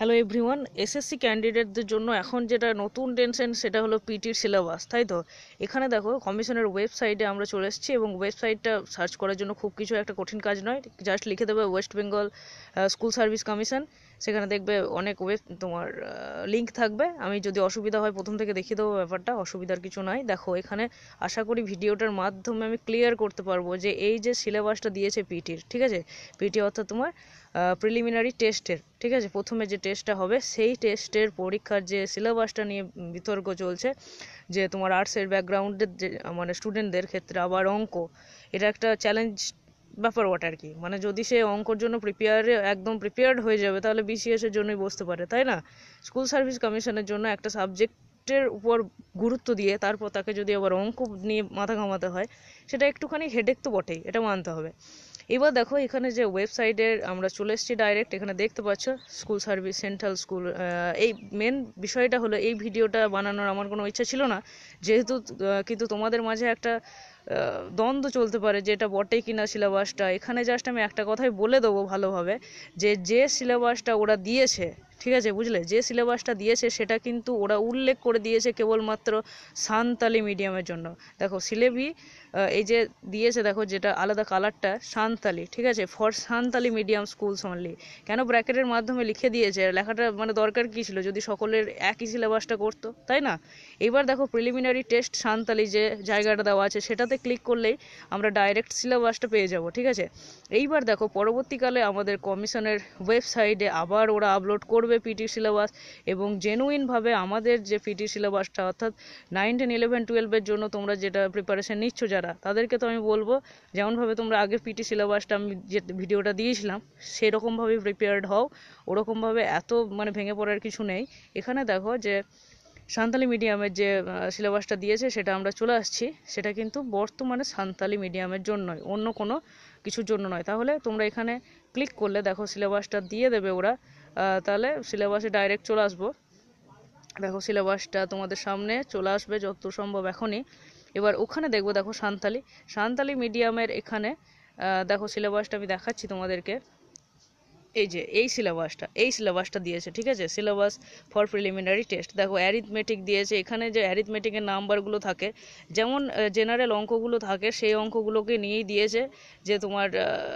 hello everyone SSC ক্যান্ডিডেটদের জন্য এখন যেটা নতুন টেনশন সেটা হলো পিটির সিলেবাস তাই তো এখানে দেখো কমিশনের ওয়েবসাইটে আমরা চলে এসেছি এবং ওয়েবসাইটটা সার্চ করার জন্য খুব কিছু একটা কঠিন কাজ নয় জাস্ট লিখে দেবে West Bengal school service commission সেখানে দেখবে অনেক ওয়েব তোমার লিঙ্ক থাকবে আমি যদি অসুবিধা হয় প্রথম থেকে দেখিয়ে দেবো ব্যাপারটা অসুবিধার কিছু নাই দেখো এখানে আশা করি ভিডিওটার মাধ্যমে আমি ক্লিয়ার করতে পারবো যে এই যে সিলেবাসটা দিয়েছে পিটির ঠিক আছে পিটি অর্থাৎ তোমার প্রিলিমিনারি টেস্টের ঠিক আছে প্রথমে যে টেস্টটা হবে সেই টেস্টের পরীক্ষার যে সিলেবাসটা নিয়ে বিতর্ক চলছে যে তোমার আর্টসের ব্যাকগ্রাউন্ডের যে মানে স্টুডেন্টদের ক্ষেত্রে আবার অঙ্ক এটা একটা চ্যালেঞ্জ ব্যাপার ওটা আর কি মানে যদি সে অঙ্কর জন্য প্রিপেয়ার একদম প্রিপেয়ার্ড হয়ে যাবে তাহলে এর জন্যই বসতে পারে তাই না স্কুল সার্ভিস কমিশনের জন্য একটা সাবজেক্টের উপর গুরুত্ব দিয়ে তারপর তাকে যদি আবার অঙ্ক নিয়ে মাথা ঘামাতে হয় সেটা একটুখানি হেডেক তো বটেই এটা মানতে হবে এবার দেখো এখানে যে ওয়েবসাইটে আমরা চলে এসেছি ডাইরেক্ট এখানে দেখতে পাচ্ছ স্কুল সার্ভিস সেন্ট্রাল স্কুল এই মেন বিষয়টা হলো এই ভিডিওটা বানানোর আমার কোনো ইচ্ছা ছিল না যেহেতু কিন্তু তোমাদের মাঝে একটা দ্বন্দ্ব চলতে পারে যে এটা বটে কি না সিলেবাসটা এখানে জাস্ট আমি একটা কথাই বলে দেবো ভালোভাবে যে যে সিলেবাসটা ওরা দিয়েছে ঠিক আছে বুঝলে যে সিলেবাসটা দিয়েছে সেটা কিন্তু ওরা উল্লেখ করে দিয়েছে কেবলমাত্র সাঁওতালি মিডিয়ামের জন্য দেখো সিলেবি এই যে দিয়েছে দেখো যেটা আলাদা কালারটা সাঁওতালি ঠিক আছে for Santali medium schools only কেন ব্র্যাকেটের মাধ্যমে লিখে দিয়েছে লেখাটা মানে দরকার কী ছিল যদি সকলের একই সিলেবাসটা করতো তাই না এবার দেখো প্রিলিমিনারি টেস্ট সাঁওতালি যে জায়গাটা দেওয়া আছে সেটাতে ক্লিক করলেই আমরা ডাইরেক্ট সিলেবাসটা পেয়ে যাব ঠিক আছে এইবার দেখো পরবর্তীকালে আমাদের কমিশনের ওয়েবসাইটে আবার ওরা আপলোড করবে করবে পিটি সিলেবাস এবং জেনুইনভাবে আমাদের যে পিটি সিলেবাসটা অর্থাৎ নাইন টেন ইলেভেন টুয়েলভের জন্য তোমরা যেটা প্রিপারেশান নিচ্ছ যারা তাদেরকে তো আমি বলবো যেমনভাবে তোমরা আগে পিটি সিলেবাসটা আমি যে ভিডিওটা দিয়েছিলাম সেরকমভাবে প্রিপেয়ার্ড হও ওরকমভাবে এত মানে ভেঙে পড়ার কিছু নেই এখানে দেখো যে সাঁওতালি মিডিয়ামের যে সিলেবাসটা দিয়েছে সেটা আমরা চলে আসছি সেটা কিন্তু বর্তমানে সাঁওতালি মিডিয়ামের জন্যই অন্য কোনো কিছুর জন্য নয় তাহলে তোমরা এখানে ক্লিক করলে দেখো সিলেবাসটা দিয়ে দেবে ওরা তাহলে সিলেবাসে ডাইরেক্ট চলে আসবো দেখো সিলেবাসটা তোমাদের সামনে চলে আসবে যত সম্ভব এখনই এবার ওখানে দেখবো দেখো সান্তালি সান্তালি মিডিয়ামের এখানে দেখো সিলেবাসটা আমি দেখাচ্ছি তোমাদেরকে এই যে এই সিলেবাসটা এই সিলেবাসটা দিয়েছে ঠিক আছে সিলেবাস ফর প্রিলিমিনারি টেস্ট দেখো অ্যারিথমেটিক দিয়েছে এখানে যে অ্যারিথমেটিকের নাম্বারগুলো থাকে যেমন জেনারেল অঙ্কগুলো থাকে সেই অঙ্কগুলোকে নিয়েই দিয়েছে যে তোমার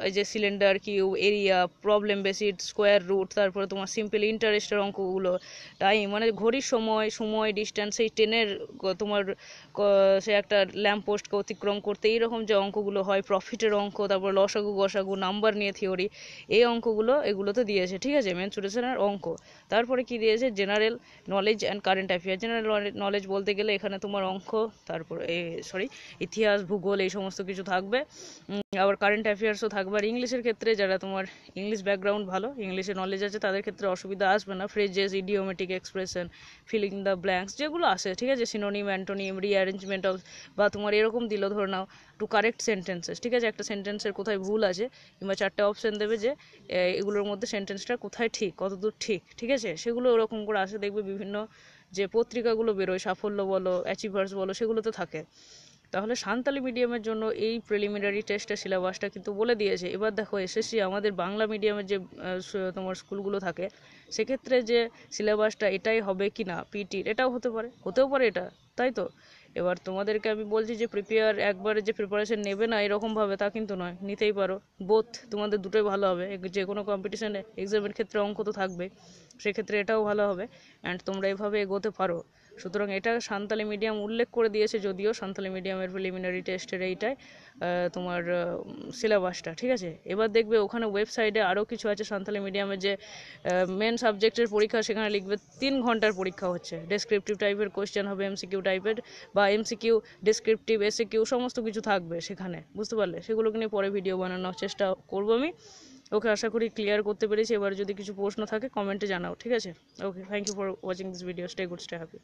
এই যে cylinder cube area problem based square root তারপরে তোমার সিম্পল ইন্টারেস্টের অঙ্কগুলো টাইম মানে ঘড়ির সময় সময় ডিস্ট্যান্স সেই ট্রেনের তোমার সে একটা ল্যাম্পপোস্টকে অতিক্রম করতে এইরকম যে অঙ্কগুলো হয় প্রফিটের অঙ্ক তারপর লসাগু গসাগু নাম্বার নিয়ে থিওরি এই অঙ্কগুলো এগুলোতে দিয়েছে ঠিক আছে মেন আর অঙ্ক তারপরে কি দিয়েছে general knowledge and current affair general knowledge বলতে গেলে এখানে তোমার অঙ্ক তারপর সরি ইতিহাস ভূগোল এই সমস্ত কিছু থাকবে আবার কারেন্ট অ্যাফেয়ার্সও থাকবে আর ইংলিশের ক্ষেত্রে যারা তোমার ইংলিশ ব্যাকগ্রাউন্ড ভালো ইংলিশে নলেজ আছে তাদের ক্ষেত্রে অসুবিধা আসবে না phrases idiomatic expression filling the blanks যেগুলো আসে ঠিক আছে সিনোনিম অ্যান্টোনিম রিঅ্যারেঞ্জমেন্ট অফ বা তোমার এরকম দিল ধরে নাও টু কারেক্ট সেন্টেন্সেস ঠিক আছে একটা সেন্টেন্সের কোথায় ভুল আছে কিংবা চারটে অপশান দেবে যে এগুলোর মধ্যে সেন্টেন্সটা কোথায় ঠিক কতদূর ঠিক ঠিক আছে সেগুলো ওরকম করে আসে দেখবে বিভিন্ন যে পত্রিকাগুলো বেরোয় সাফল্য বলো অ্যাচিভার্স বলো সেগুলোতে থাকে তাহলে সান্তালি মিডিয়ামের জন্য এই প্রিলিমিনারি টেস্টের সিলেবাসটা কিন্তু বলে দিয়েছে এবার দেখো এসএসসি আমাদের বাংলা মিডিয়ামের যে তোমার স্কুলগুলো থাকে সেক্ষেত্রে যে সিলেবাসটা এটাই হবে কি না পিটির এটাও হতে পারে হতেও পারে এটা তাই তো এবার তোমাদেরকে আমি বলছি যে প্রিপেয়ার একবারে যে প্রিপারেশন নেবে না এরকমভাবে তা কিন্তু নয় নিতেই পারো বোথ তোমাদের দুটোই ভালো হবে যে কোনো কম্পিটিশানে এক্সামের ক্ষেত্রে অঙ্ক তো থাকবে সেক্ষেত্রে এটাও ভালো হবে অ্যান্ড তোমরা এভাবে এগোতে পারো সুতরাং এটা সান্তালি মিডিয়াম উল্লেখ করে দিয়েছে যদিও সান্তালি মিডিয়ামের প্রিলিমিনারি টেস্টের এইটাই তোমার সিলেবাসটা ঠিক আছে এবার দেখবে ওখানে ওয়েবসাইটে আরও কিছু আছে সান্তালি মিডিয়ামের যে মেন সাবজেক্টের পরীক্ষা সেখানে লিখবে তিন ঘন্টার পরীক্ষা হচ্ছে ডেসক্রিপটিভ টাইপের কোয়েশ্চেন হবে এমসিকিউ টাইপের বা এমসিকিউ ডেসক্রিপটিভ এসিকিউ সমস্ত কিছু থাকবে সেখানে বুঝতে পারলে সেগুলোকে নিয়ে পরে ভিডিও বানানোর চেষ্টা করবো আমি ওকে আশা করি ক্লিয়ার করতে পেরেছি এবার যদি কিছু প্রশ্ন থাকে কমেন্টে জানাও ঠিক আছে okay thank you for watching this video stay good stay happy